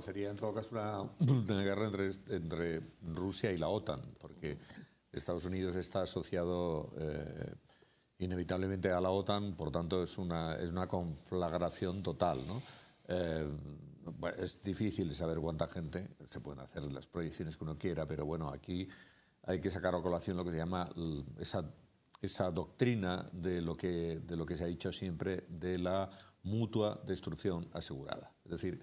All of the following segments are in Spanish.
sería en todo caso una, guerra entre, Rusia y la OTAN, porque Estados Unidos está asociado eh, inevitablemente a la OTAN, por tanto es una, es una conflagración total. ¿no? Eh, es difícil saber cuánta gente, se pueden hacer las proyecciones que uno quiera, pero bueno, aquí hay que sacar a colación lo que se llama esa, esa doctrina de lo, que, de lo que se ha dicho siempre de la mutua destrucción asegurada. Es decir,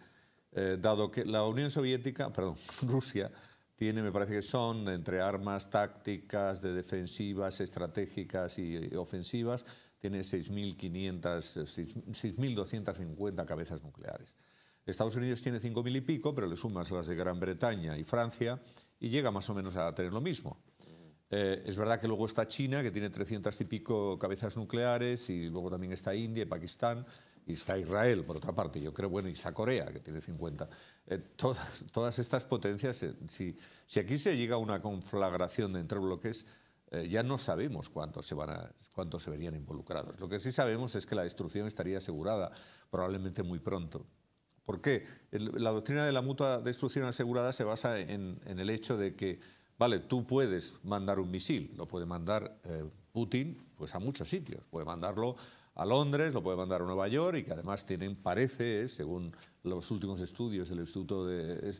eh, dado que la Unión Soviética, perdón, Rusia, tiene, me parece que son entre armas tácticas, de defensivas, estratégicas y ofensivas, tiene 6.250 eh, cabezas nucleares. Estados Unidos tiene 5.000 y pico, pero le sumas las de Gran Bretaña y Francia y llega más o menos a tener lo mismo. Eh, es verdad que luego está China, que tiene 300 y pico cabezas nucleares, y luego también está India y Pakistán y está Israel, por otra parte, yo creo, bueno, y está Corea, que tiene 50. Eh, todas, todas estas potencias, eh, si, si aquí se llega a una conflagración de entre bloques, eh, ya no sabemos cuántos se, van a, cuántos se verían involucrados. Lo que sí sabemos es que la destrucción estaría asegurada, probablemente muy pronto. ¿Por qué? la doctrina de la mutua destrucción asegurada se basa en, el hecho de que, vale, tú puedes mandar un misil, lo puede mandar Putin pues a muchos sitios, puede mandarlo a Londres, lo puede mandar a Nueva York y que además tienen, parece, según los últimos estudios del Instituto de,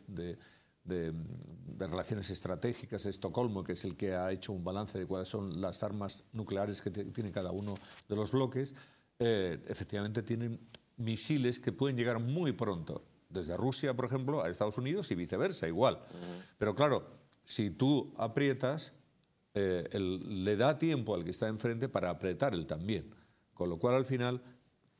Relaciones Estratégicas de Estocolmo, que es el que ha hecho un balance de cuáles son las armas nucleares que tiene cada uno de los bloques, eh, efectivamente tienen misiles que pueden llegar muy pronto, desde Rusia, por ejemplo, a Estados Unidos y viceversa, igual. Pero claro, si tú aprietas, eh, le da tiempo al que está enfrente para apretar él también. Con lo cual, al final,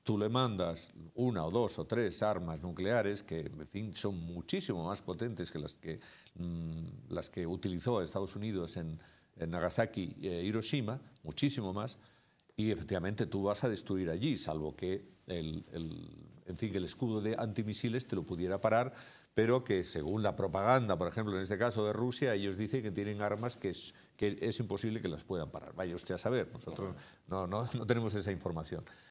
tú le mandas una o dos o tres armas nucleares que, en fin, son muchísimo más potentes que las que, mm, las que utilizó Estados Unidos en, Nagasaki y eh, Hiroshima, muchísimo más, y efectivamente tú vas a destruir allí, salvo que el en fin, que el escudo de antimisiles te lo pudiera parar, pero que según la propaganda, por ejemplo, en este caso de Rusia, ellos dicen que tienen armas que es, imposible que las puedan parar. Vaya usted a saber, nosotros no tenemos esa información.